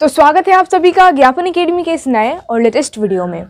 तो स्वागत है आप सभी का ज्ञापन अकेडमी के इस नए और लेटेस्ट वीडियो में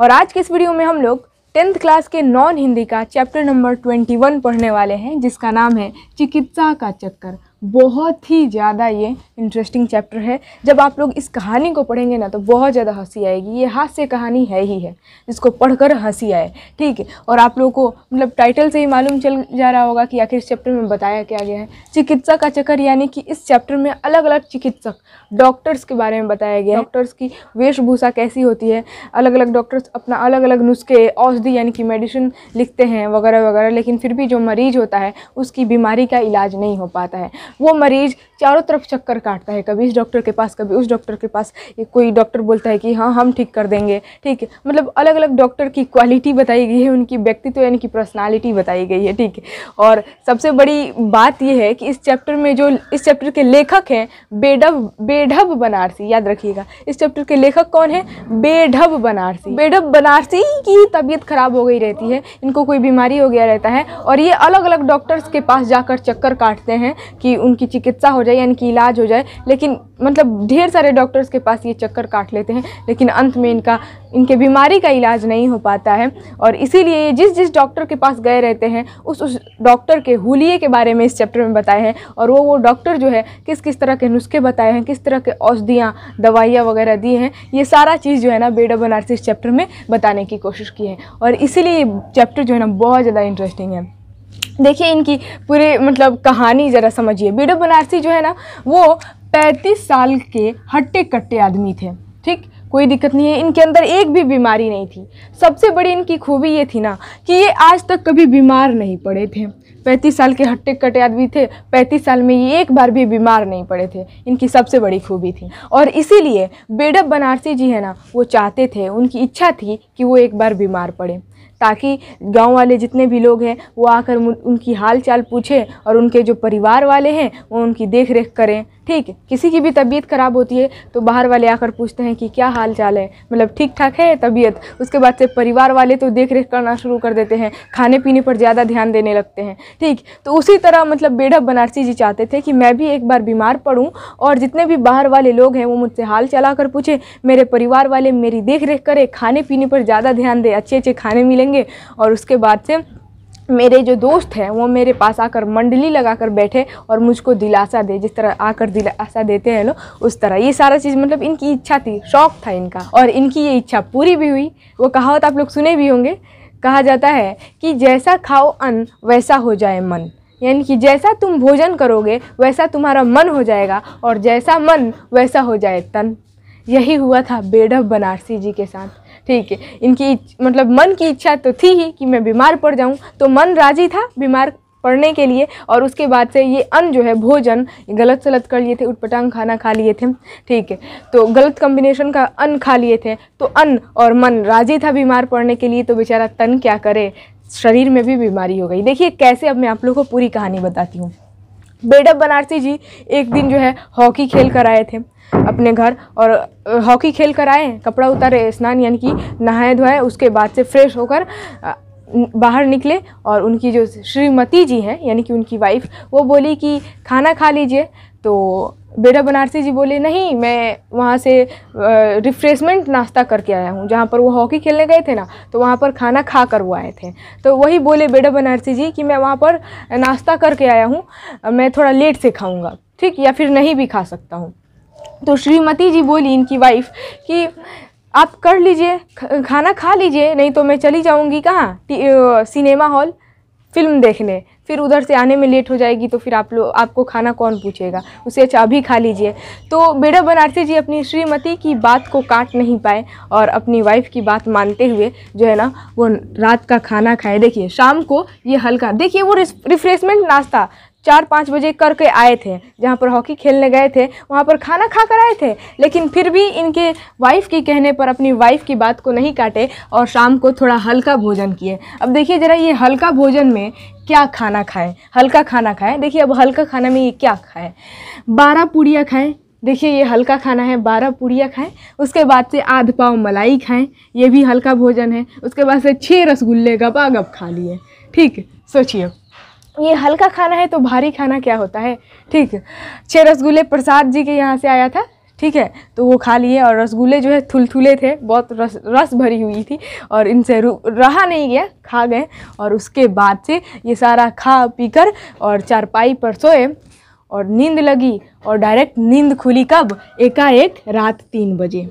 और आज के इस वीडियो में हम लोग टेंथ क्लास के नॉन हिंदी का चैप्टर नंबर ट्वेंटी वन पढ़ने वाले हैं जिसका नाम है चिकित्सा का चक्कर बहुत ही ज़्यादा ये इंटरेस्टिंग चैप्टर है जब आप लोग इस कहानी को पढ़ेंगे ना तो बहुत ज़्यादा हंसी आएगी ये हास्य कहानी है ही है जिसको पढ़कर हंसी आए ठीक है और आप लोगों को मतलब टाइटल से ही मालूम चल जा रहा होगा कि आखिर इस चैप्टर में बताया क्या गया है चिकित्सा का चक्कर यानी कि इस चैप्टर में अलग अलग चिकित्सक डॉक्टर्स के बारे में बताया गया डॉक्टर्स की वेशभूषा कैसी होती है अलग अलग डॉक्टर्स अपना अलग अलग नुस्खे औषधि यानी कि मेडिसिन लिखते हैं वगैरह वगैरह लेकिन फिर भी जो मरीज होता है उसकी बीमारी का इलाज नहीं हो पाता है वो मरीज़ चारों तरफ चक्कर काटता है कभी इस डॉक्टर के पास कभी उस डॉक्टर के पास कोई डॉक्टर बोलता है कि हाँ हम ठीक कर देंगे ठीक है मतलब अलग अलग डॉक्टर की क्वालिटी बताई गई है उनकी व्यक्तित्व यानी कि पर्सनालिटी बताई गई है ठीक है और सबसे बड़ी बात यह है कि इस चैप्टर में जो इस चैप्टर के लेखक हैं बेडब बेढब बनारसी याद रखिएगा इस चैप्टर के लेखक कौन है बेढब बनारसी बेढब बनारसी की तबीयत खराब हो गई रहती है इनको कोई बीमारी हो गया रहता है और ये अलग अलग डॉक्टर्स के पास जाकर चक्कर काटते हैं कि उनकी चिकित्सा हो जाए यानी कि इलाज हो जाए लेकिन मतलब ढेर सारे डॉक्टर्स के पास ये चक्कर काट लेते हैं लेकिन अंत में इनका इनके बीमारी का इलाज नहीं हो पाता है और इसीलिए ये जिस जिस डॉक्टर के पास गए रहते हैं उस उस डॉक्टर के हुलिए के बारे में इस चैप्टर में बताए हैं और वो वो डॉक्टर जो है किस किस तरह के नुस्खे बताए हैं किस तरह के औषधियाँ दवाइयाँ वगैरह दी हैं ये सारा चीज़ जो है ना बेड बनारसी इस चैप्टर में बताने की कोशिश की है और इसीलिए चैप्टर जो है ना बहुत ज़्यादा इंटरेस्टिंग है देखिए इनकी पूरे मतलब कहानी ज़रा समझिए बीडो बनारसी जो है ना वो 35 साल के हट्टे कट्टे आदमी थे ठीक कोई दिक्कत नहीं है इनके अंदर एक भी बीमारी नहीं थी सबसे बड़ी इनकी खूबी ये थी ना कि ये आज तक कभी बीमार नहीं पड़े थे पैंतीस साल के हट्टे कटे आदमी थे पैंतीस साल में ये एक बार भी बीमार नहीं पड़े थे इनकी सबसे बड़ी खूबी थी और इसीलिए बेडप बनारसी जी है ना वो चाहते थे उनकी इच्छा थी कि वो एक बार बीमार पड़े ताकि गांव वाले जितने भी लोग हैं वो आकर उनकी हाल चाल पूछें और उनके जो परिवार वाले हैं वो उनकी देख रेख करें ठीक है किसी की भी तबीयत ख़राब होती है तो बाहर वाले आकर पूछते हैं कि क्या हाल चाल है मतलब ठीक ठाक है तबीयत उसके बाद से परिवार वाले तो देख रेख करना शुरू कर देते हैं खाने पीने पर ज़्यादा ध्यान देने लगते हैं ठीक तो उसी तरह मतलब बेड़ा बनारसी जी चाहते थे कि मैं भी एक बार बीमार पड़ूँ और जितने भी बाहर वाले लोग हैं वो मुझसे हाल चला कर पूछे मेरे परिवार वाले मेरी देख रेख करें खाने पीने पर ज़्यादा ध्यान दें अच्छे अच्छे खाने मिलेंगे और उसके बाद से मेरे जो दोस्त हैं वो मेरे पास आकर मंडली लगा कर बैठे और मुझको दिलासा दे जिस तरह आकर दिलासा देते हैं लोग उस तरह ये सारा चीज़ मतलब इनकी इच्छा थी शौक था इनका और इनकी ये इच्छा पूरी भी हुई वो कहावत आप लोग सुने भी होंगे कहा जाता है कि जैसा खाओ अन्न वैसा हो जाए मन यानी कि जैसा तुम भोजन करोगे वैसा तुम्हारा मन हो जाएगा और जैसा मन वैसा हो जाए तन यही हुआ था बेडब बनारसी जी के साथ ठीक है इनकी मतलब मन की इच्छा तो थी ही कि मैं बीमार पड़ जाऊँ तो मन राजी था बीमार पढ़ने के लिए और उसके बाद से ये अन्न जो है भोजन गलत सलत कर लिए थे उटपटांग खाना खा लिए थे ठीक है तो गलत कम्बिनेशन का अन्न खा लिए थे तो अन्न और मन राजी था बीमार पड़ने के लिए तो बेचारा तन क्या करे शरीर में भी बीमारी हो गई देखिए कैसे अब मैं आप लोगों को पूरी कहानी बताती हूँ बेडअप बनारसी जी एक दिन जो है हॉकी खेल कर आए थे अपने घर और हॉकी खेल कर आए कपड़ा उतारे स्नान यानी कि नहाए धोए उसके बाद से फ्रेश होकर बाहर निकले और उनकी जो श्रीमती जी हैं यानी कि उनकी वाइफ वो बोली कि खाना खा लीजिए तो बेटा बनारसी जी बोले नहीं मैं वहाँ से रिफ्रेशमेंट नाश्ता करके आया हूँ जहाँ पर वो हॉकी खेलने गए थे ना तो वहाँ पर खाना खा कर वो आए थे तो वही बोले बेटा बनारसी जी कि मैं वहाँ पर नाश्ता करके आया हूँ मैं थोड़ा लेट से खाऊँगा ठीक या फिर नहीं भी खा सकता हूँ तो श्रीमती जी बोली इनकी वाइफ कि आप कर लीजिए खाना खा लीजिए नहीं तो मैं चली जाऊंगी कहाँ सिनेमा हॉल फिल्म देखने फिर उधर से आने में लेट हो जाएगी तो फिर आप लोग आपको खाना कौन पूछेगा उसे अच्छा अभी खा लीजिए तो बेड़ा बनारसी जी अपनी श्रीमती की बात को काट नहीं पाए और अपनी वाइफ की बात मानते हुए जो है ना वो रात का खाना खाए देखिए शाम को ये हल्का देखिए वो रिफ्रेशमेंट नाश्ता चार पाँच बजे करके आए थे जहाँ पर हॉकी खेलने गए थे वहाँ पर खाना खा कर आए थे लेकिन फिर भी इनके वाइफ की कहने पर अपनी वाइफ की बात को नहीं काटे और शाम को थोड़ा हल्का भोजन किए अब देखिए ज़रा ये हल्का भोजन में क्या खाना खाएं हल्का खाना खाएं देखिए अब हल्का खाना में ये क्या खाएं बारह पूड़ियाँ खाएँ देखिए ये हल्का खाना है बारह पूड़ियाँ खाएं उसके बाद से आध पाव मलाई खाएं ये भी हल्का भोजन है उसके बाद से छः रसगुल्ले गपा गप खा लिए ठीक सोचिए ये हल्का खाना है तो भारी खाना क्या होता है ठीक छः रसगुल्ले प्रसाद जी के यहाँ से आया था ठीक है तो वो खा लिए और रसगुल्ले जो है थुलथुले थे बहुत रस रस भरी हुई थी और इनसे रहा नहीं गया खा गए और उसके बाद से ये सारा खा पी कर और चारपाई पर सोए और नींद लगी और डायरेक्ट नींद खुली कब एकाएक रात तीन बजे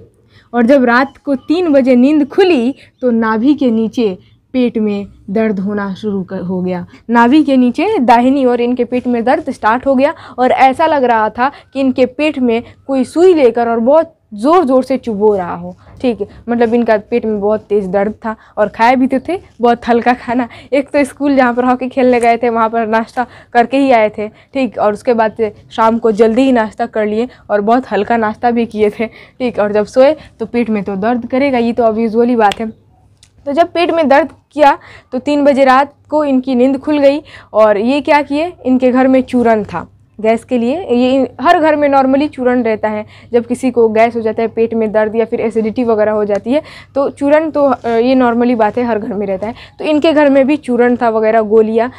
और जब रात को तीन बजे नींद खुली तो नाभि के नीचे पेट में दर्द होना शुरू कर हो गया नाभि के नीचे दाहिनी और इनके पेट में दर्द स्टार्ट हो गया और ऐसा लग रहा था कि इनके पेट में कोई सुई लेकर और बहुत ज़ोर ज़ोर से चुभो रहा हो ठीक है मतलब इनका पेट में बहुत तेज़ दर्द था और खाए भी तो थे बहुत हल्का खाना एक तो स्कूल जहाँ पर हॉकी खेलने गए थे वहाँ पर नाश्ता करके ही आए थे ठीक और उसके बाद शाम को जल्दी ही नाश्ता कर लिए और बहुत हल्का नाश्ता भी किए थे ठीक और जब सोए तो पेट में तो दर्द करेगा ये तो अब यूजली बात है तो जब पेट में दर्द किया तो तीन बजे रात को इनकी नींद खुल गई और ये क्या किए इनके घर में चूरन था गैस के लिए ये हर घर में नॉर्मली चूरन रहता है जब किसी को गैस हो जाता है पेट में दर्द या फिर एसिडिटी वगैरह हो जाती है तो चूरन तो ये नॉर्मली बात है हर घर में रहता है तो इनके घर में भी चूरन था वगैरह गोलियाँ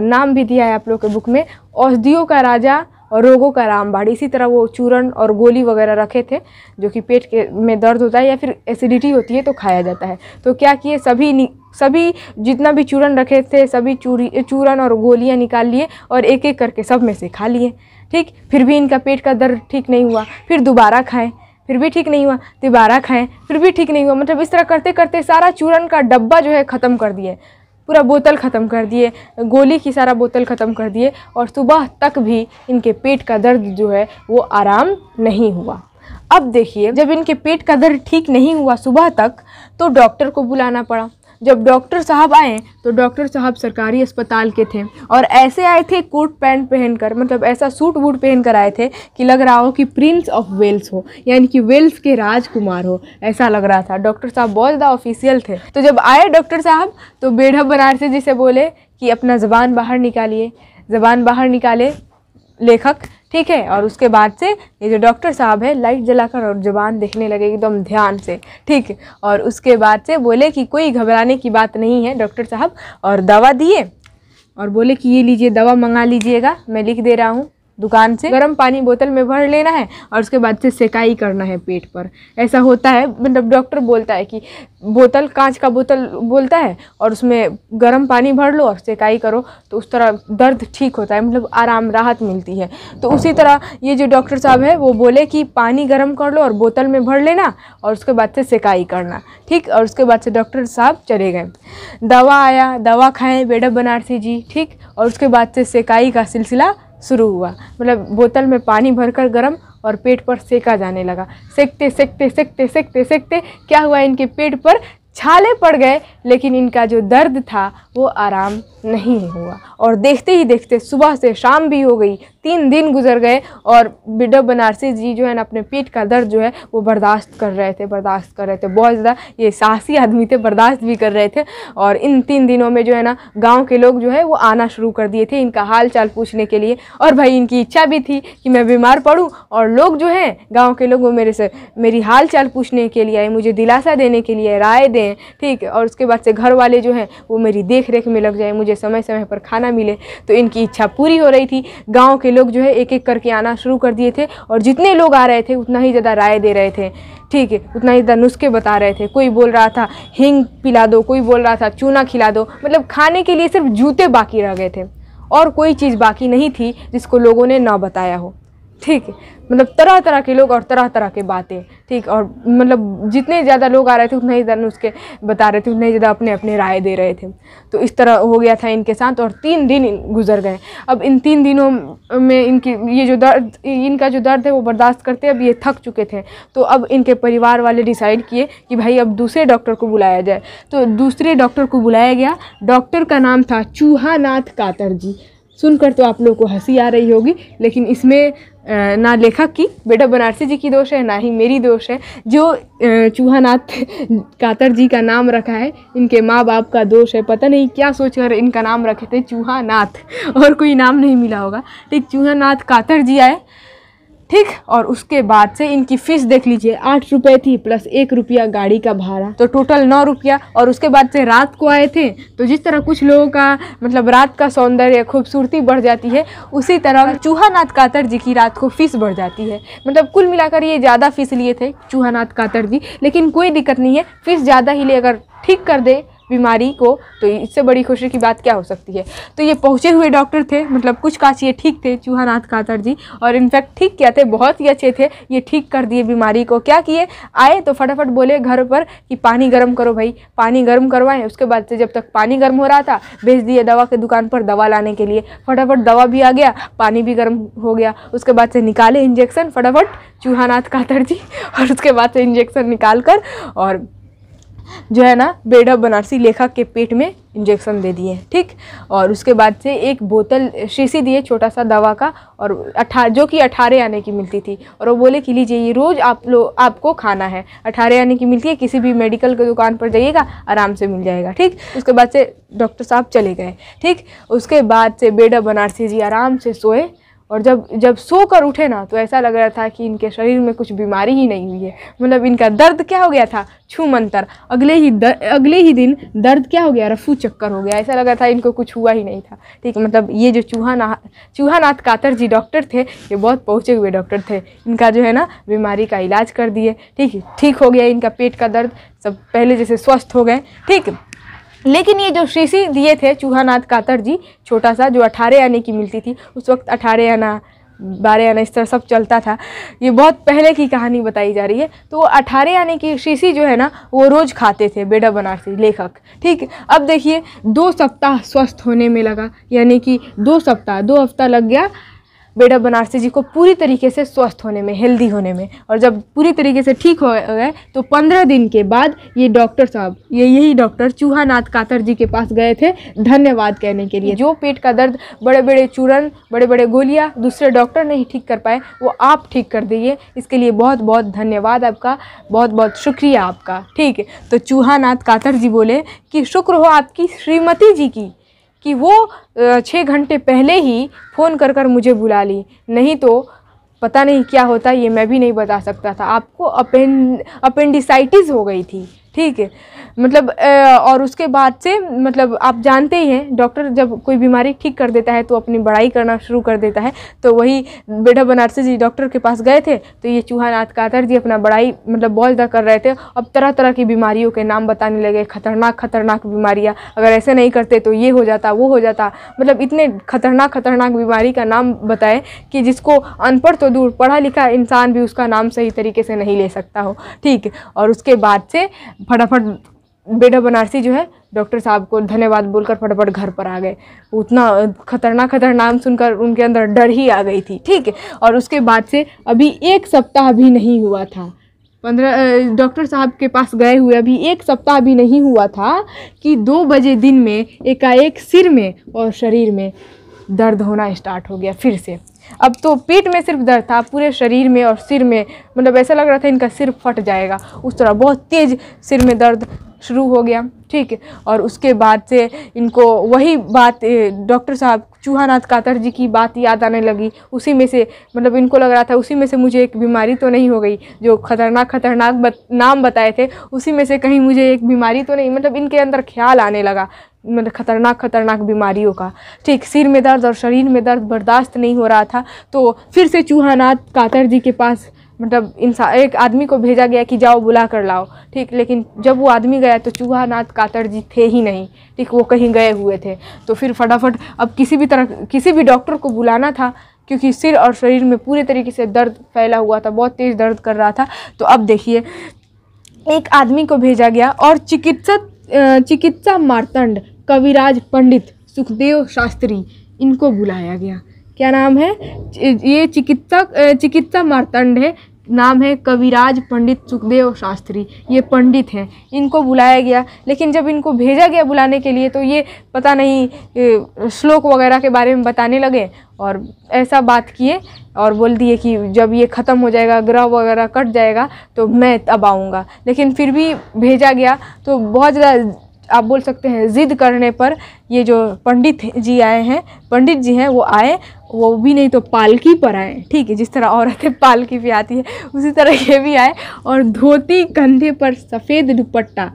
नाम भी दिया है आप लोग के बुक में औषधियों का राजा और रोगों का रामबाड़ी इसी तरह वो चूरण और गोली वगैरह रखे थे जो कि पेट के में दर्द होता है या फिर एसिडिटी होती है तो खाया जाता है तो क्या किए सभी सभी जितना भी चूरण रखे थे सभी चूरी चूरण और गोलियाँ निकाल लिए और एक एक करके सब में से खा लिए ठीक फिर भी इनका पेट का दर्द ठीक नहीं हुआ फिर दोबारा खाएँ फिर भी ठीक नहीं हुआ दोबारा खाएँ फिर भी ठीक नहीं हुआ मतलब इस तरह करते करते सारा चूरन का डब्बा जो है ख़त्म कर दिए पूरा बोतल ख़त्म कर दिए गोली की सारा बोतल ख़त्म कर दिए और सुबह तक भी इनके पेट का दर्द जो है वो आराम नहीं हुआ अब देखिए जब इनके पेट का दर्द ठीक नहीं हुआ सुबह तक तो डॉक्टर को बुलाना पड़ा जब डॉक्टर साहब आए तो डॉक्टर साहब सरकारी अस्पताल के थे और ऐसे आए थे कोट पैंट पहनकर मतलब ऐसा सूट वूट पहन कर आए थे कि लग रहा हो कि प्रिंस ऑफ वेल्स हो यानी कि वेल्स के राजकुमार हो ऐसा लग रहा था डॉक्टर साहब बहुत ज़्यादा ऑफिशियल थे तो जब आए डॉक्टर साहब तो बेढ़ा बनारसी जी से बोले कि अपना ज़बान बाहर निकालिए ज़बान बाहर निकाले लेखक ठीक है और उसके बाद से ये जो डॉक्टर साहब है लाइट जलाकर और जबान देखने लगे एकदम ध्यान से ठीक और उसके बाद से बोले कि कोई घबराने की बात नहीं है डॉक्टर साहब और दवा दिए और बोले कि ये लीजिए दवा मंगा लीजिएगा मैं लिख दे रहा हूँ दुकान से गर्म पानी बोतल में भर लेना है और उसके बाद से सेकाई करना है पेट पर ऐसा होता है मतलब डॉक्टर बोलता है कि बोतल कांच का बोतल बोलता है और उसमें गर्म पानी भर लो और सेकाई करो तो उस तरह दर्द ठीक होता है मतलब आराम राहत मिलती है तो उसी तरह ये जो डॉक्टर साहब है वो बोले कि पानी गर्म कर लो और बोतल में भर लेना और उसके बाद से सेकाई करना ठीक और उसके बाद से डॉक्टर साहब चले गए दवा आया दवा खाएँ बेडअप बनारसी जी ठीक और उसके बाद से सेकाई का सिलसिला शुरू हुआ मतलब बोतल में पानी भरकर गर्म और पेट पर सेका जाने लगा सेकते सेकते सेकते सेकते सेकते क्या हुआ इनके पेट पर छाले पड़ गए लेकिन इनका जो दर्द था वो आराम नहीं हुआ और देखते ही देखते सुबह से शाम भी हो गई तीन दिन गुजर गए और बिडब बनारसी जी जो है ना अपने पीठ का दर्द जो है वो बर्दाश्त कर रहे थे बर्दाश्त कर रहे थे बहुत ज़्यादा ये साहसी आदमी थे बर्दाश्त भी कर रहे थे और इन तीन दिनों में जो है ना गाँव के लोग जो है वो आना शुरू कर दिए थे इनका हाल चाल पूछने के लिए और भाई इनकी इच्छा भी थी कि मैं बीमार पड़ूँ और लोग जो हैं गाँव के लोग वो मेरे से मेरी हाल चाल पूछने के लिए आए मुझे दिलासा देने के लिए राय दें ठीक और उसके बाद से घर वाले जो हैं वो मेरी देख रेख में लग जाए मुझे समय समय पर खाना मिले तो इनकी इच्छा पूरी हो रही थी गाँव के के लोग जो है एक एक करके आना शुरू कर दिए थे और जितने लोग आ रहे थे उतना ही ज़्यादा राय दे रहे थे ठीक है उतना ही ज़्यादा नुस्खे बता रहे थे कोई बोल रहा था हिंग पिला दो कोई बोल रहा था चूना खिला दो मतलब खाने के लिए सिर्फ जूते बाकी रह गए थे और कोई चीज़ बाकी नहीं थी जिसको लोगों ने ना बताया हो ठीक है मतलब तरह तरह के लोग और तरह तरह के बातें ठीक और मतलब जितने ज़्यादा लोग आ रहे थे उतने ही ज़्यादा उसके बता रहे थे उतने ही ज़्यादा अपने अपने राय दे रहे थे तो इस तरह हो गया था इनके साथ और तीन दिन गुजर गए अब इन तीन दिनों में इनकी ये जो दर्द इनका जो दर्द है वो बर्दाश्त करते अब ये थक चुके थे तो अब इनके परिवार वाले डिसाइड किए कि भाई अब दूसरे डॉक्टर को बुलाया जाए तो दूसरे डॉक्टर को बुलाया गया डॉक्टर का नाम था चूहानाथ कातर जी सुनकर तो आप लोगों को हंसी आ रही होगी लेकिन इसमें ना लेखक की बेटा बनारसी जी की दोष है ना ही मेरी दोष है जो चूहानाथ कातर जी का नाम रखा है इनके माँ बाप का दोष है पता नहीं क्या सोचकर इनका नाम रखे थे चूहानाथ और कोई नाम नहीं मिला होगा ठीक चूहानाथ कातर जी आए ठीक और उसके बाद से इनकी फीस देख लीजिए आठ रुपये थी प्लस एक रुपया गाड़ी का भाड़ा तो टोटल नौ रुपया और उसके बाद से रात को आए थे तो जिस तरह कुछ लोगों का मतलब रात का सौंदर्य खूबसूरती बढ़ जाती है उसी तरह चूहानाथ कातर जी की रात को फीस बढ़ जाती है मतलब कुल मिलाकर ये ज़्यादा फीस लिए थे चूहानाथ कातर जी लेकिन कोई दिक्कत नहीं है फीस ज़्यादा ही ले अगर ठीक कर दे बीमारी को तो इससे बड़ी खुशी की बात क्या हो सकती है तो ये पहुँचे हुए डॉक्टर थे मतलब कुछ काच ये ठीक थे चूहानाथ कातर जी और इनफैक्ट ठीक क्या थे बहुत ही अच्छे थे ये ठीक कर दिए बीमारी को क्या किए आए तो फटाफट बोले घर पर कि पानी गर्म करो भाई पानी गर्म करवाएं उसके बाद से जब तक पानी गर्म हो रहा था भेज दिए दवा के दुकान पर दवा लाने के लिए फटाफट दवा भी आ गया पानी भी गर्म हो गया उसके बाद से निकाले इंजेक्शन फटाफट चूहानाथ कातर जी और उसके बाद से इंजेक्शन निकाल कर और जो है ना बेडा बनारसी लेखक के पेट में इंजेक्शन दे दिए ठीक और उसके बाद से एक बोतल शीशी दिए छोटा सा दवा का और अठा जो कि अठारह आने की मिलती थी और वो बोले कि लीजिए ये रोज़ आप लोग आपको खाना है अठारह आने की मिलती है किसी भी मेडिकल की दुकान पर जाइएगा आराम से मिल जाएगा ठीक उसके बाद से डॉक्टर साहब चले गए ठीक उसके बाद से बेडा बनारसी जी आराम से सोए और जब जब सो कर उठे ना तो ऐसा लग रहा था कि इनके शरीर में कुछ बीमारी ही नहीं हुई है मतलब इनका दर्द क्या हो गया था छू मंतर अगले ही दर, अगले ही दिन दर्द क्या हो गया रफू चक्कर हो गया ऐसा लगा था इनको कुछ हुआ ही नहीं था ठीक मतलब ये जो चूहानाथ चूहानाथ कातर जी डॉक्टर थे ये बहुत पहुँचे हुए डॉक्टर थे इनका जो है ना बीमारी का इलाज कर दिए ठीक ठीक हो गया इनका पेट का दर्द सब पहले जैसे स्वस्थ हो गए ठीक लेकिन ये जो शीशी दिए थे चूहानाथ कातर जी छोटा सा जो अठारह आने की मिलती थी उस वक्त अठारह आना बारह आना इस तरह सब चलता था ये बहुत पहले की कहानी बताई जा रही है तो वो अठारह आने की शीशी जो है ना वो रोज़ खाते थे बेटा बनारसी लेखक ठीक अब देखिए दो सप्ताह स्वस्थ होने में लगा यानी कि दो सप्ताह दो हफ्ता लग गया बेटा बनारसी जी को पूरी तरीके से स्वस्थ होने में हेल्दी होने में और जब पूरी तरीके से ठीक हो गए तो पंद्रह दिन के बाद ये डॉक्टर साहब ये यही डॉक्टर चूहानाथ कातर जी के पास गए थे धन्यवाद कहने के लिए जो पेट का दर्द बड़े बड़े चूरन बड़े बड़े गोलियाँ दूसरे डॉक्टर नहीं ठीक कर पाए वो आप ठीक कर दिए इसके लिए बहुत बहुत धन्यवाद आपका बहुत बहुत शुक्रिया आपका ठीक है तो चूहानाथ कातर जी बोले कि शुक्र हो आपकी श्रीमती जी की कि वो छः घंटे पहले ही फ़ोन कर कर मुझे बुला ली नहीं तो पता नहीं क्या होता ये मैं भी नहीं बता सकता था आपको अपेंड अपेंडिसाइटिस हो गई थी ठीक है मतलब और उसके बाद से मतलब आप जानते ही हैं डॉक्टर जब कोई बीमारी ठीक कर देता है तो अपनी बड़ाई करना शुरू कर देता है तो वही बेटा बनारसी जी डॉक्टर के पास गए थे तो ये चूहानाथ कातर जी अपना बड़ाई मतलब बहुत ज़्यादा कर रहे थे अब तरह तरह की बीमारियों के नाम बताने लगे खतरनाक खतरनाक बीमारियाँ अगर ऐसे नहीं करते तो ये हो जाता वो हो जाता मतलब इतने खतरनाक खतरनाक बीमारी का नाम बताए कि जिसको अनपढ़ तो दूर पढ़ा लिखा इंसान भी उसका नाम सही तरीके से नहीं ले सकता हो ठीक और उसके बाद से फटाफट बेटा बनारसी जो है डॉक्टर साहब को धन्यवाद बोलकर फटाफट घर पर आ गए उतना खतरनाक खतरनाम सुनकर उनके अंदर डर ही आ गई थी ठीक है और उसके बाद से अभी एक सप्ताह भी नहीं हुआ था पंद्रह डॉक्टर साहब के पास गए हुए अभी एक सप्ताह भी नहीं हुआ था कि दो बजे दिन में एकाएक सिर में और शरीर में दर्द होना स्टार्ट हो गया फिर से अब तो पेट में सिर्फ दर्द था पूरे शरीर में और सिर में मतलब ऐसा लग रहा था इनका सिर फट जाएगा उस तरह बहुत तेज़ सिर में दर्द शुरू हो गया ठीक और उसके बाद से इनको वही बात डॉक्टर साहब चूहानाथ कातर जी की बात याद आने लगी उसी में से मतलब इनको लग रहा था उसी में से मुझे एक बीमारी तो नहीं हो गई जो खतरनाक खतरनाक बत, नाम बताए थे उसी में से कहीं मुझे एक बीमारी तो नहीं मतलब इनके अंदर ख्याल आने लगा मतलब खतरनाक खतरनाक बीमारियों का ठीक सिर में दर्द और शरीर में दर्द बर्दाश्त नहीं हो रहा था तो फिर से चूहानाथ कातर जी के पास मतलब इंसान एक आदमी को भेजा गया कि जाओ बुला कर लाओ ठीक लेकिन जब वो आदमी गया तो चूहानाथ कातर जी थे ही नहीं ठीक वो कहीं गए हुए थे तो फिर फटाफट अब किसी भी तरह किसी भी डॉक्टर को बुलाना था क्योंकि सिर और शरीर में पूरे तरीके से दर्द फैला हुआ था बहुत तेज़ दर्द कर रहा था तो अब देखिए एक आदमी को भेजा गया और चिकित्सक चिकित्सा मारतंड कविराज पंडित सुखदेव शास्त्री इनको बुलाया गया क्या नाम है ये चिकित्सक चिकित्सा मारतंड है नाम है कविराज पंडित सुखदेव शास्त्री ये पंडित हैं इनको बुलाया गया लेकिन जब इनको भेजा गया बुलाने के लिए तो ये पता नहीं श्लोक वगैरह के बारे में बताने लगे और ऐसा बात किए और बोल दिए कि जब ये ख़त्म हो जाएगा ग्रह वगैरह कट जाएगा तो मैं तब आऊँगा लेकिन फिर भी भेजा गया तो बहुत ज़्यादा आप बोल सकते हैं ज़िद करने पर ये जो पंडित जी आए हैं पंडित जी हैं वो आए वो भी नहीं तो पालकी पर आए ठीक है जिस तरह औरतें पालकी पर आती है उसी तरह ये भी आए और धोती कंधे पर सफ़ेद दुपट्टा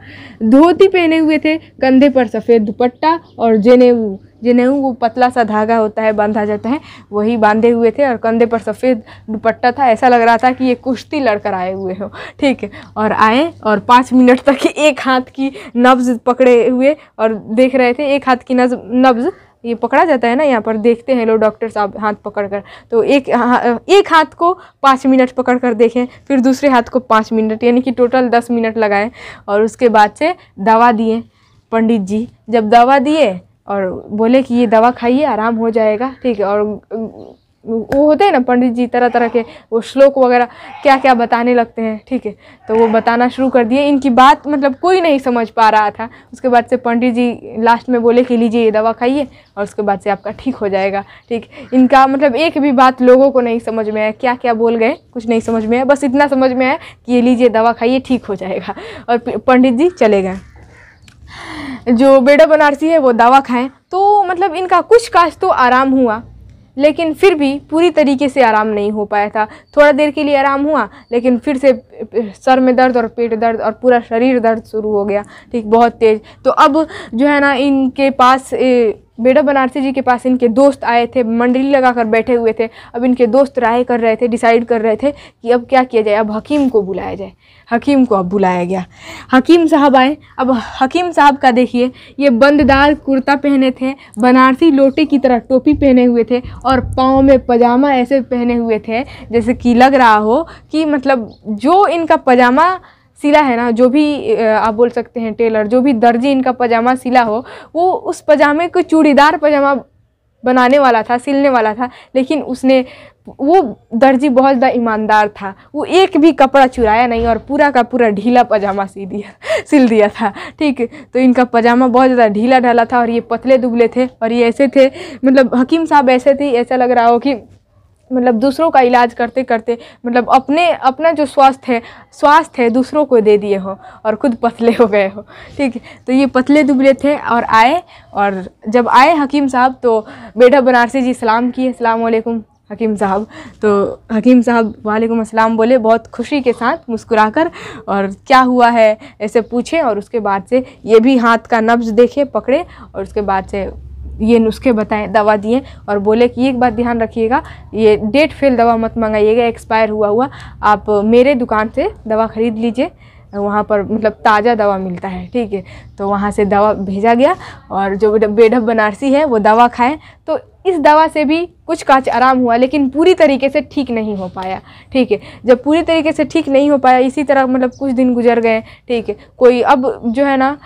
धोती पहने हुए थे कंधे पर सफ़ेद दुपट्टा और जनेऊ जनेऊ वो पतला सा धागा होता है बांधा जाता है वही बांधे हुए थे और कंधे पर सफ़ेद दुपट्टा था ऐसा लग रहा था कि ये कुश्ती लड़कर आए हुए हो ठीक है और आए और पाँच मिनट तक एक हाथ की नब्ज़ पकड़े हुए और देख रहे थे एक हाथ की नब्ज़ नब्ज़ ये पकड़ा जाता है ना यहाँ पर देखते हैं लोग डॉक्टर साहब हाथ पकड़ कर तो एक हा, हाँ, एक हाथ को पाँच मिनट पकड़ कर देखें फिर दूसरे हाथ को पाँच मिनट यानी कि टोटल दस मिनट लगाएं और उसके बाद से दवा दिए पंडित जी जब दवा दिए और बोले कि ये दवा खाइए आराम हो जाएगा ठीक है और वो होते हैं ना पंडित जी तरह तरह के वो श्लोक वगैरह क्या क्या बताने लगते हैं ठीक है तो वो बताना शुरू कर दिए इनकी बात मतलब कोई नहीं समझ पा रहा था उसके बाद से पंडित जी लास्ट में बोले कि लीजिए ये दवा खाइए और उसके बाद से आपका ठीक हो जाएगा ठीक इनका मतलब एक भी बात लोगों को नहीं समझ में आया क्या क्या बोल गए कुछ नहीं समझ में आया बस इतना समझ में आया कि ये लीजिए दवा खाइए ठीक हो जाएगा और पंडित जी चले गए जो बेड़ा बनारसी है वो दवा खाएं तो मतलब इनका कुछ काज तो आराम हुआ लेकिन फिर भी पूरी तरीके से आराम नहीं हो पाया था थोड़ा देर के लिए आराम हुआ लेकिन फिर से सर में दर्द और पेट दर्द और पूरा शरीर दर्द शुरू हो गया ठीक बहुत तेज़ तो अब जो है ना इनके पास ए, बेड़ा बनारसी जी के पास इनके दोस्त आए थे मंडली लगाकर बैठे हुए थे अब इनके दोस्त राय कर रहे थे डिसाइड कर रहे थे कि अब क्या किया जाए अब हकीम को बुलाया जाए हकीम को अब बुलाया गया हकीम साहब आए अब हकीम साहब का देखिए ये बंददार कुर्ता पहने थे बनारसी लोटे की तरह टोपी पहने हुए थे और पाँव में पजामा ऐसे पहने हुए थे जैसे कि लग रहा हो कि मतलब जो इनका पजामा सिला है ना जो भी आप बोल सकते हैं टेलर जो भी दर्जी इनका पजामा सिला हो वो उस पजामे को चूड़ीदार पजामा बनाने वाला था सिलने वाला था लेकिन उसने वो दर्जी बहुत ज़्यादा ईमानदार था वो एक भी कपड़ा चुराया नहीं और पूरा का पूरा ढीला पजामा सी दिया सिल दिया था ठीक तो इनका पजामा बहुत ज़्यादा ढीला ढाला था और ये पतले दुबले थे और ये ऐसे थे मतलब हकीम साहब ऐसे थे ऐसा लग रहा हो कि मतलब दूसरों का इलाज करते करते मतलब अपने अपना जो स्वास्थ्य है स्वास्थ्य है दूसरों को दे दिए हो और खुद पतले हो गए हो ठीक है तो ये पतले दुबले थे और आए और जब आए हकीम साहब तो बेटा बनारसी जी सलाम किए सलाम वालेकुम हकीम साहब तो हकीम साहब वालेकुम अस्सलाम बोले बहुत खुशी के साथ मुस्कुराकर और क्या हुआ है ऐसे पूछे और उसके बाद से ये भी हाथ का नब्ज देखे पकड़े और उसके बाद से ये नुस्खे बताएं दवा दिए और बोले कि एक बात ध्यान रखिएगा ये डेट फेल दवा मत मंगाइएगा एक्सपायर हुआ हुआ आप मेरे दुकान से दवा ख़रीद लीजिए वहाँ पर मतलब ताज़ा दवा मिलता है ठीक है तो वहाँ से दवा भेजा गया और जो बेढब बनारसी है वो दवा खाए तो इस दवा से भी कुछ काच आराम हुआ लेकिन पूरी तरीके से ठीक नहीं हो पाया ठीक है जब पूरी तरीके से ठीक नहीं हो पाया इसी तरह मतलब कुछ दिन गुजर गए ठीक है कोई अब जो है ना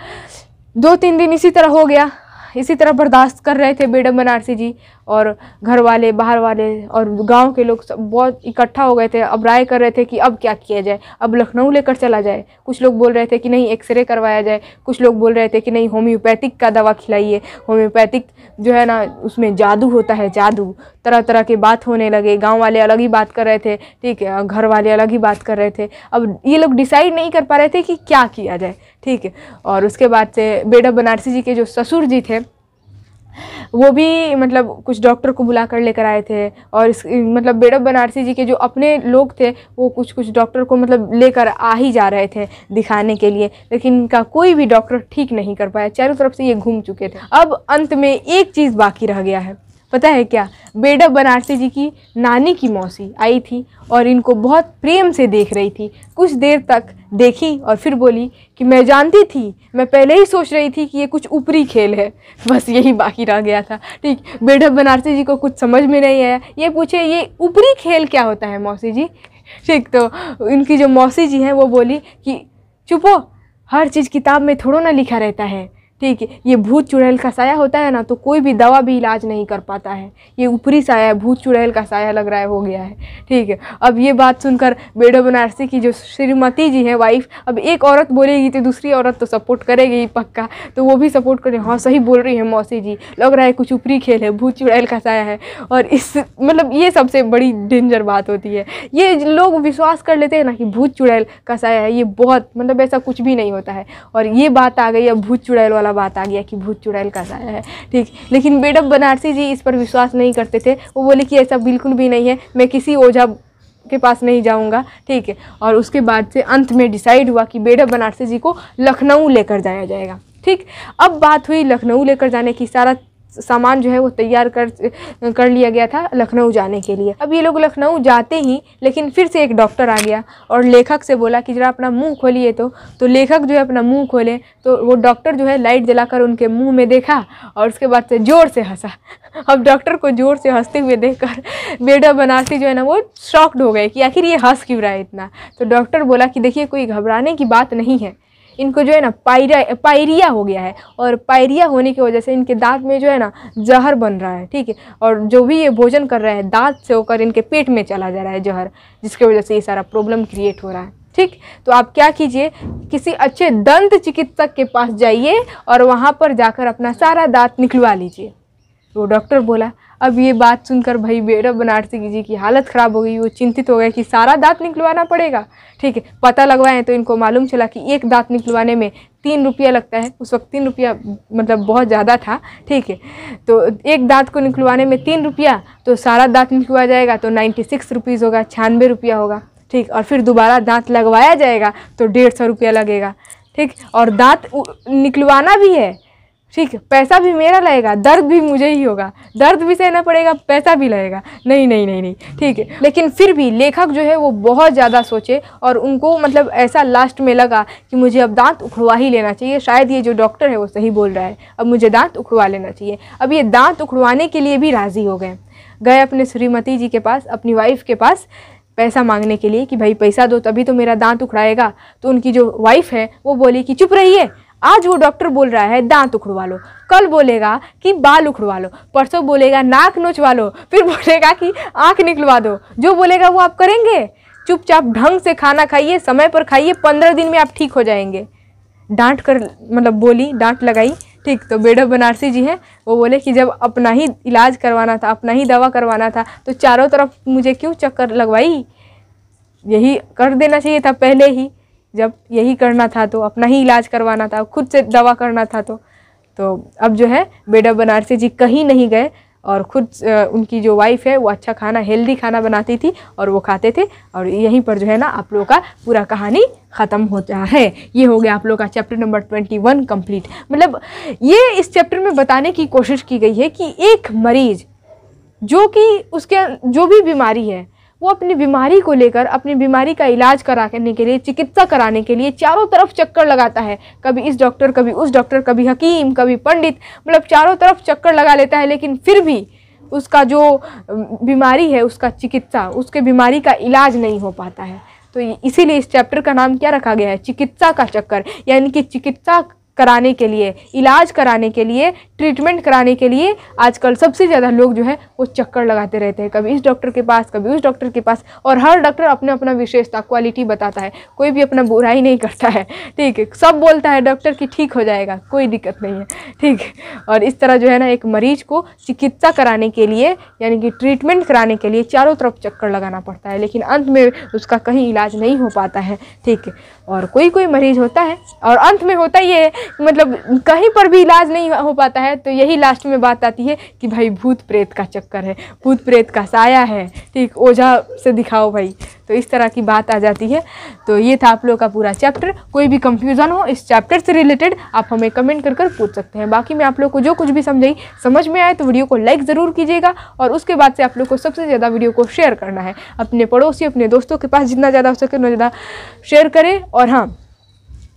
दो तीन दिन इसी तरह हो गया इसी तरह बर्दाश्त कर रहे थे बेडम बनारसी जी और घर वाले बाहर वाले और गांव के लोग सब बहुत इकट्ठा हो गए थे अब राय कर रहे थे कि अब क्या किया जाए अब लखनऊ लेकर चला जाए कुछ लोग बोल रहे थे कि नहीं एक्सरे करवाया जाए कुछ लोग बोल रहे थे कि नहीं होम्योपैथिक का दवा खिलाइए होम्योपैथिक जो है ना उसमें जादू होता है जादू तरह तरह की बात होने लगे गाँव वाले अलग ही बात कर रहे थे ठीक है घर वाले अलग ही बात कर रहे थे अब ये लोग डिसाइड नहीं कर पा रहे थे कि क्या किया जाए ठीक है और उसके बाद से बेटा बनारसी जी के जो ससुर जी थे वो भी मतलब कुछ डॉक्टर को बुला कर लेकर आए थे और इस मतलब बेड़ा बनारसी जी के जो अपने लोग थे वो कुछ कुछ डॉक्टर को मतलब लेकर आ ही जा रहे थे दिखाने के लिए लेकिन इनका कोई भी डॉक्टर ठीक नहीं कर पाया चारों तरफ से ये घूम चुके थे अब अंत में एक चीज़ बाकी रह गया है पता है क्या बेडा बनारसी जी की नानी की मौसी आई थी और इनको बहुत प्रेम से देख रही थी कुछ देर तक देखी और फिर बोली कि मैं जानती थी मैं पहले ही सोच रही थी कि ये कुछ ऊपरी खेल है बस यही बाकी रह गया था ठीक बेडा बनारसी जी को कुछ समझ में नहीं आया ये पूछे ये ऊपरी खेल क्या होता है मौसी जी ठीक तो इनकी जो मौसी जी हैं वो बोली कि चुपो हर चीज़ किताब में थोड़ो ना लिखा रहता है ठीक है ये भूत चुड़ैल का साया होता है ना तो कोई भी दवा भी इलाज नहीं कर पाता है ये ऊपरी साया है भूत चुड़ैल का साया लग रहा है हो गया है ठीक है अब ये बात सुनकर बेडो बनारसी की जो श्रीमती जी हैं वाइफ अब एक औरत बोलेगी तो दूसरी औरत तो सपोर्ट करेगी पक्का तो वो भी सपोर्ट करें हाँ सही बोल रही है मौसी जी लग रहा है कुछ ऊपरी खेल है भूत चुड़ैल का साया है और इस मतलब ये सबसे बड़ी डेंजर बात होती है ये लोग विश्वास कर लेते हैं ना कि भूत चुड़ैल का साया है ये बहुत मतलब ऐसा कुछ भी नहीं होता है और ये बात आ गई अब भूत चुड़ैल वाला पूरा बात आ गया कि भूत चुड़ैल का साया है ठीक लेकिन बेडम बनारसी जी इस पर विश्वास नहीं करते थे वो बोले कि ऐसा बिल्कुल भी नहीं है मैं किसी ओझा के पास नहीं जाऊंगा ठीक है और उसके बाद से अंत में डिसाइड हुआ कि बेडम बनारसी जी को लखनऊ लेकर जाया जाएगा ठीक अब बात हुई लखनऊ लेकर जाने की सारा सामान जो है वो तैयार कर कर लिया गया था लखनऊ जाने के लिए अब ये लोग लखनऊ जाते ही लेकिन फिर से एक डॉक्टर आ गया और लेखक से बोला कि जरा अपना मुंह खोलिए तो तो लेखक जो है अपना मुंह खोले तो वो डॉक्टर जो है लाइट जलाकर उनके मुंह में देखा और उसके बाद से ज़ोर से हंसा अब डॉक्टर को ज़ोर से हंसते हुए कर बेटा बनारसी जो है ना वो शॉक्ड हो गए कि आखिर ये हंस क्यों रहा है इतना तो डॉक्टर बोला कि देखिए कोई घबराने की बात नहीं है इनको जो है ना पायरिया पायरिया हो गया है और पायरिया होने की वजह से इनके दांत में जो है ना जहर बन रहा है ठीक है और जो भी ये भोजन कर रहा है दांत से होकर इनके पेट में चला जा रहा है जहर जिसकी वजह से ये सारा प्रॉब्लम क्रिएट हो रहा है ठीक तो आप क्या कीजिए किसी अच्छे दंत चिकित्सक के पास जाइए और वहाँ पर जाकर अपना सारा दांत निकलवा लीजिए तो डॉक्टर बोला अब ये बात सुनकर भाई बेरब बनारसी जी की हालत ख़राब हो गई वो चिंतित हो गया कि सारा दांत निकलवाना पड़ेगा ठीक है पता लगवाएं तो इनको मालूम चला कि एक दांत निकलवाने में तीन रुपया लगता है उस वक्त तीन रुपया मतलब बहुत ज़्यादा था ठीक है तो एक दांत को निकलवाने में तीन रुपया तो सारा दांत निकलवा जाएगा तो नाइन्टी सिक्स रुपीज़ होगा छियानवे रुपया होगा ठीक और फिर दोबारा दांत लगवाया जाएगा तो डेढ़ सौ रुपया लगेगा ठीक और दांत निकलवाना भी है ठीक है पैसा भी मेरा लगेगा दर्द भी मुझे ही होगा दर्द भी सहना पड़ेगा पैसा भी लगेगा नहीं नहीं नहीं नहीं ठीक है लेकिन फिर भी लेखक जो है वो बहुत ज़्यादा सोचे और उनको मतलब ऐसा लास्ट में लगा कि मुझे अब दांत उखड़वा ही लेना चाहिए शायद ये जो डॉक्टर है वो सही बोल रहा है अब मुझे दांत उखड़वा लेना चाहिए अब ये दांत उखड़वाने के लिए भी राज़ी हो गए गए अपने श्रीमती जी के पास अपनी वाइफ के पास पैसा मांगने के लिए कि भाई पैसा दो तभी तो मेरा दांत उखड़ाएगा तो उनकी जो वाइफ है वो बोली कि चुप रहिए आज वो डॉक्टर बोल रहा है दांत उखड़वा लो कल बोलेगा कि बाल उखड़वा लो परसों बोलेगा नाक नोचवा लो फिर बोलेगा कि आँख निकलवा दो जो बोलेगा वो आप करेंगे चुपचाप ढंग से खाना खाइए समय पर खाइए पंद्रह दिन में आप ठीक हो जाएंगे डांट कर मतलब बोली डांट लगाई ठीक तो बेडो बनारसी जी हैं वो बोले कि जब अपना ही इलाज करवाना था अपना ही दवा करवाना था तो चारों तरफ मुझे क्यों चक्कर लगवाई यही कर देना चाहिए था पहले ही जब यही करना था तो अपना ही इलाज करवाना था खुद से दवा करना था तो तो अब जो है बेटा बनारसी जी कहीं नहीं गए और ख़ुद उनकी जो वाइफ है वो अच्छा खाना हेल्दी खाना बनाती थी और वो खाते थे और यहीं पर जो है ना आप लोगों का पूरा कहानी ख़त्म होता है ये हो गया आप लोग का chapter number twenty one complete मतलब ये इस चैप्टर में बताने की कोशिश की गई है कि एक मरीज़ जो कि उसके जो भी बीमारी है वो अपनी बीमारी को लेकर अपनी बीमारी का इलाज कराने के लिए चिकित्सा कराने के लिए चारों तरफ चक्कर लगाता है कभी इस डॉक्टर कभी उस डॉक्टर कभी हकीम कभी पंडित मतलब चारों तरफ चक्कर लगा लेता है लेकिन फिर भी उसका जो बीमारी है उसका चिकित्सा उसके बीमारी का इलाज नहीं हो पाता है तो इसीलिए इस चैप्टर का नाम क्या रखा गया है चिकित्सा का चक्कर यानी कि चिकित्सा कराने के लिए इलाज कराने के लिए ट्रीटमेंट कराने के लिए आजकल सबसे ज़्यादा लोग जो है वो चक्कर लगाते रहते हैं कभी इस डॉक्टर के पास कभी उस डॉक्टर के पास और हर डॉक्टर अपना अपना विशेषता क्वालिटी बताता है कोई भी अपना बुराई नहीं करता है ठीक है सब बोलता है डॉक्टर कि ठीक हो जाएगा कोई दिक्कत नहीं है ठीक और इस तरह जो है ना एक मरीज को चिकित्सा कराने के लिए यानी कि ट्रीटमेंट कराने के लिए चारों तरफ चक्कर लगाना पड़ता है लेकिन अंत में उसका कहीं इलाज नहीं हो पाता है ठीक और कोई कोई मरीज होता है और अंत में होता ये है मतलब कहीं पर भी इलाज नहीं हो पाता है तो यही लास्ट में बात आती है कि भाई भूत प्रेत का चक्कर है भूत प्रेत का साया है ठीक ओझा से दिखाओ भाई तो इस तरह की बात आ जाती है तो ये था आप लोग का पूरा चैप्टर कोई भी कंफ्यूजन हो इस चैप्टर से रिलेटेड आप हमें कमेंट कर कर पूछ सकते हैं बाकी मैं आप लोग को जो कुछ भी समझाई समझ में आए तो वीडियो को लाइक ज़रूर कीजिएगा और उसके बाद से आप लोग को सबसे ज़्यादा वीडियो को शेयर करना है अपने पड़ोसी अपने दोस्तों के पास जितना ज़्यादा हो सके उतना ज़्यादा शेयर करें और हाँ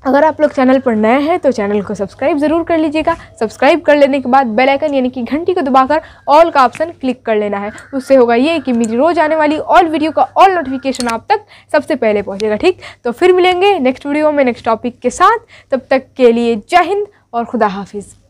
अगर आप लोग चैनल पर नए हैं तो चैनल को सब्सक्राइब ज़रूर कर लीजिएगा सब्सक्राइब कर लेने के बाद बेल आइकन यानी कि घंटी को दबाकर ऑल का ऑप्शन क्लिक कर लेना है उससे होगा ये कि मेरी रोज़ आने वाली ऑल वीडियो का ऑल नोटिफिकेशन आप तक सबसे पहले पहुँचेगा ठीक तो फिर मिलेंगे नेक्स्ट वीडियो में नेक्स्ट टॉपिक के साथ तब तक के लिए जय हिंद और खुदा हाफिज़